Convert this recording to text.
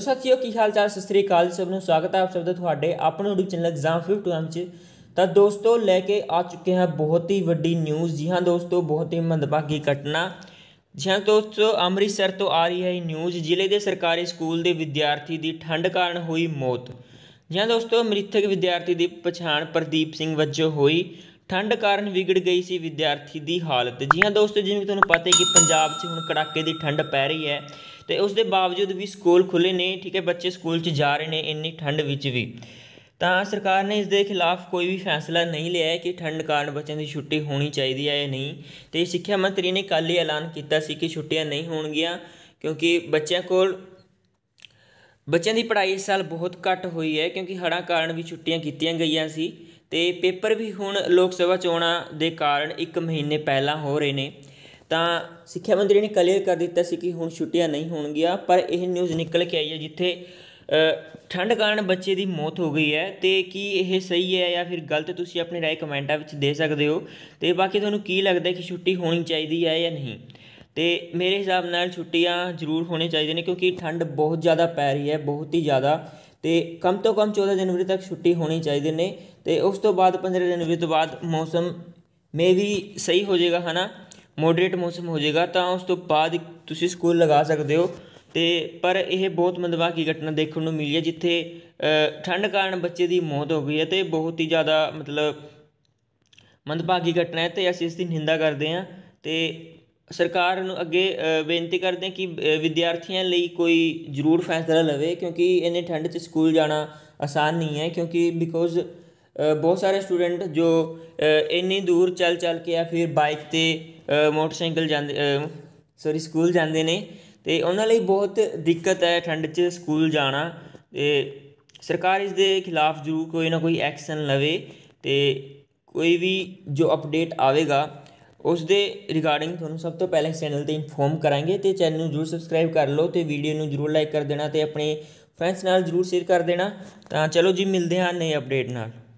hello ਸਾਥੀਓ ਕੀ ਹਾਲ ਚਾਲ ਸਤਿ ਸ੍ਰੀ ਅਕਾਲ ਸਭ ਨੂੰ ਸਵਾਗਤ ਹੈ ਆਪ ਸਭ ਦਾ ਤੁਹਾਡੇ ਆਪਣੇ YouTube ਚੈਨਲ ਐਗਜ਼ਾਮ 52 ਚ ਤਾਂ ਦੋਸਤੋ ਲੈ ਕੇ ਆ ਚੁੱਕੇ ਹਾਂ ਬਹੁਤ ਹੀ ਵੱਡੀ ਨਿਊਜ਼ ਜੀ ਹਾਂ ਦੋਸਤੋ ਬਹੁਤ ਹੀ ਮੰਦਭਾਗੀ ਘਟਨਾ ਜੀ ਹਾਂ ਦੋਸਤੋ ਅੰਮ੍ਰਿਤਸਰ ਤੋਂ ਆ ਰਹੀ ਹੈ ਇਹ ਨਿਊਜ਼ ਜ਼ਿਲ੍ਹੇ ਦੇ ਸਰਕਾਰੀ ਸਕੂਲ ਦੇ ਵਿਦਿਆਰਥੀ ਦੀ ਠੰਡ ਕਾਰਨ ਹੋਈ ਮੌਤ ਜੀ ਹਾਂ ਦੋਸਤੋ ਮ੍ਰਿਤਕ ਵਿਦਿਆਰਥੀ ਦੀ ਪਛਾਣ ਪ੍ਰਦੀਪ ਸਿੰਘ ਵਜੋਂ ਹੋਈ ਠੰਡ ਕਾਰਨ ਵਿਗੜ ਗਈ ਸੀ ਵਿਦਿਆਰਥੀ ਦੀ ਹਾਲਤ ਜੀ ਹਾਂ ਦੋਸਤੋ ਜਿਵੇਂ ਤੁਹਾਨੂੰ ਪਤਾ ਹੈ ਕਿ ਪੰਜਾਬ 'ਚ ਹੁਣ ਕੜਾਕੇ ਦੀ ਠੰਡ ਪੈ ਰਹੀ ਹੈ ਤੇ ਉਸ ਦੇ ਬਾਵਜੂਦ ਵੀ ਸਕੂਲ ਖੁੱਲੇ ਨੇ ਠੀਕ ਹੈ ਬੱਚੇ ਸਕੂਲ 'ਚ ਜਾ ਰਹੇ ਨੇ ਇੰਨੀ ਠੰਡ ਵਿੱਚ ਵੀ ਤਾਂ ਸਰਕਾਰ ਨੇ ਇਸ ਦੇ ਖਿਲਾਫ ਕੋਈ ਵੀ ਫੈਸਲਾ ਨਹੀਂ ਲਿਆ ਹੈ ਕਿ ਠੰਡ ਕਾਰਨ ਬੱਚਿਆਂ ਦੀ ਛੁੱਟੀ ਹੋਣੀ ਚਾਹੀਦੀ ਹੈ ਜਾਂ ਨਹੀਂ ਤੇ ਸਿੱਖਿਆ ਮੰਤਰੀ ਨੇ ਕੱਲ ਹੀ ਐਲਾਨ ਕੀਤਾ ਸੀ ਕਿ ਛੁੱਟੀਆਂ ਨਹੀਂ ਹੋਣਗੀਆਂ ਕਿਉਂਕਿ ਬੱਚਿਆਂ ਕੋਲ ਬੱਚਿਆਂ ਦੀ ਪੜ੍ਹਾਈ ਇਸ ਸਾਲ ਬਹੁਤ ਘੱਟ ਹੋਈ ਹੈ ਕਿਉਂਕਿ ਹੜ੍ਹਾਂ ਕਾਰਨ ਵੀ ਛੁੱਟੀਆਂ ਕੀਤੀਆਂ ਗਈਆਂ ਸੀ ਤੇ ਪੇਪਰ ਵੀ ਹੁਣ ਲੋਕ ਸਭਾ ਚੋਣਾਂ ਦੇ ਕਾਰਨ 1 ਮਹੀਨੇ ਪਹਿਲਾਂ ਹੋ ਰਹੇ ਨੇ ਤਾਂ ਸਿੱਖਿਆ ਮੰਤਰੀ ਨੇ ਕਲੀਅਰ ਕਰ ਦਿੱਤਾ ਸੀ ਕਿ ਹੁਣ ਛੁੱਟੀਆਂ ਨਹੀਂ ਹੋਣਗੀਆਂ ਪਰ ਇਹ ਨਿਊਜ਼ ਨਿਕਲ ਕੇ ਆਈ ਹੈ ਜਿੱਥੇ ਠੰਡ ਕਾਰਨ ਬੱਚੇ ਦੀ ਮੌਤ ਹੋ ਗਈ ਹੈ ਤੇ ਕੀ ਇਹ ਸਹੀ ਹੈ ਜਾਂ ਫਿਰ ਗਲਤ ਤੁਸੀਂ ਆਪਣੀ رائے ਕਮੈਂਟਾਂ ਵਿੱਚ ਦੇ ਸਕਦੇ ਹੋ ਤੇ ਬਾਕੀ ਤੁਹਾਨੂੰ ਕੀ ਲੱਗਦਾ ਕਿ ਛੁੱਟੀ ਹੋਣੀ ਚਾਹੀਦੀ ਹੈ ਜਾਂ ਨਹੀਂ ਤੇ ਮੇਰੇ ਹਿਸਾਬ ਨਾਲ ਛੁੱਟੀਆਂ ਜ਼ਰੂਰ ਹੋਣੀ ਚਾਹੀਦੀਆਂ ਨੇ ਕਿਉਂਕਿ ਠੰਡ ਬਹੁਤ ਜ਼ਿਆਦਾ ਪੈ ਰਹੀ ਹੈ ਬਹੁਤ ਹੀ ਜ਼ਿਆਦਾ ਤੇ ਕਮ ਤੋਂ ਕਮ 14 ਜਨਵਰੀ ਤੱਕ ਛੁੱਟੀ ਹੋਣੀ ਚਾਹੀਦੀ ਨੇ ਤੇ ਉਸ ਤੋਂ ਬਾਅਦ 15 ਜਨਵਰੀ ਤੋਂ ਬਾਅਦ ਮੌਸਮ ਮੇ ਵੀ ਸਹੀ ਹੋ ਜਾਏਗਾ ਹਨਾ ਮੋਡਰੇਟ ਮੌਸਮ ਹੋ ਜਾਏਗਾ ਤਾਂ ਉਸ ਤੋਂ ਬਾਅਦ ਤੁਸੀਂ ਸਕੂਲ ਲਗਾ ਸਕਦੇ ਹੋ ਤੇ ਪਰ ਇਹ ਬਹੁਤ ਮੰਦਵਾ ਕੀ ਘਟਨਾ ਦੇਖਣ ਨੂੰ ਮਿਲੀ ਹੈ ਜਿੱਥੇ ਠੰਡ ਕਾਰਨ ਬੱਚੇ ਦੀ ਮੌਤ ਹੋ ਗਈ ਹੈ ਤੇ ਬਹੁਤ ਹੀ ਜ਼ਿਆਦਾ ਮਤਲਬ ਮੰਦਭਾਗੀ ਘਟਨਾ ਹੈ ਤੇ ਅਸੀਂ ਇਸ ਦੀ ਨਿੰਦਾ ਕਰਦੇ ਹਾਂ ਤੇ ਸਰਕਾਰ ਨੂੰ ਅੱਗੇ ਬੇਨਤੀ ਕਰਦੇ ਕਿ ਵਿਦਿਆਰਥੀਆਂ ਲਈ ਕੋਈ ਜ਼ਰੂਰ ਫੈਸਲਾ ਲਵੇ ਕਿਉਂਕਿ ਇੰਨੇ ਠੰਡ 'ਚ ਸਕੂਲ ਜਾਣਾ ਆਸਾਨ ਨਹੀਂ ਹੈ ਕਿਉਂਕਿ ਬਿਕੋਜ਼ ਬਹੁਤ ਸਾਰੇ ਸਟੂਡੈਂਟ ਜੋ ਇੰਨੀ ਦੂਰ ਚੱਲ ਚੱਲ ਕੇ ਆ ਫਿਰ ਬਾਈਕ ਤੇ ਮੋਟਰਸਾਈਕਲ ਜਾਂਦੇ ਸੌਰੀ ਸਕੂਲ ਜਾਂਦੇ ਨੇ ਤੇ ਉਹਨਾਂ ਲਈ ਬਹੁਤ ਦਿੱਕਤ ਹੈ ਠੰਡ 'ਚ ਸਕੂਲ ਜਾਣਾ ਤੇ ਸਰਕਾਰ ਇਸ ਦੇ ਖਿਲਾਫ ਜ਼ਰੂਰ ਕੋਈ ਨਾ ਕੋਈ ਐਕਸ਼ਨ ਲਵੇ ਤੇ ਕੋਈ ਵੀ ਜੋ ਅਪਡੇਟ ਆਵੇਗਾ ਉਸ ਦੇ ਰਿਗਾਰਡਿੰਗ ਤੁਹਾਨੂੰ ਸਭ ਤੋਂ ਪਹਿਲਾਂ ਚੈਨਲ ਤੇ ਇਨਫੋਰਮ ਕਰਾਂਗੇ ਤੇ ਚੈਨਲ ਨੂੰ ਜਰੂਰ ਸਬਸਕ੍ਰਾਈਬ ਕਰ ਲਓ ਤੇ ਵੀਡੀਓ ਨੂੰ ਜਰੂਰ ਲਾਈਕ ਕਰ ਦੇਣਾ ਤੇ ਆਪਣੇ ਫਰੈਂਡਸ ਨਾਲ ਜਰੂਰ ਸ਼ੇਅਰ ਕਰ ਦੇਣਾ ਤਾਂ ਚਲੋ ਜੀ ਮਿਲਦੇ ਹਾਂ ਨਵੇਂ ਅਪਡੇਟ ਨਾਲ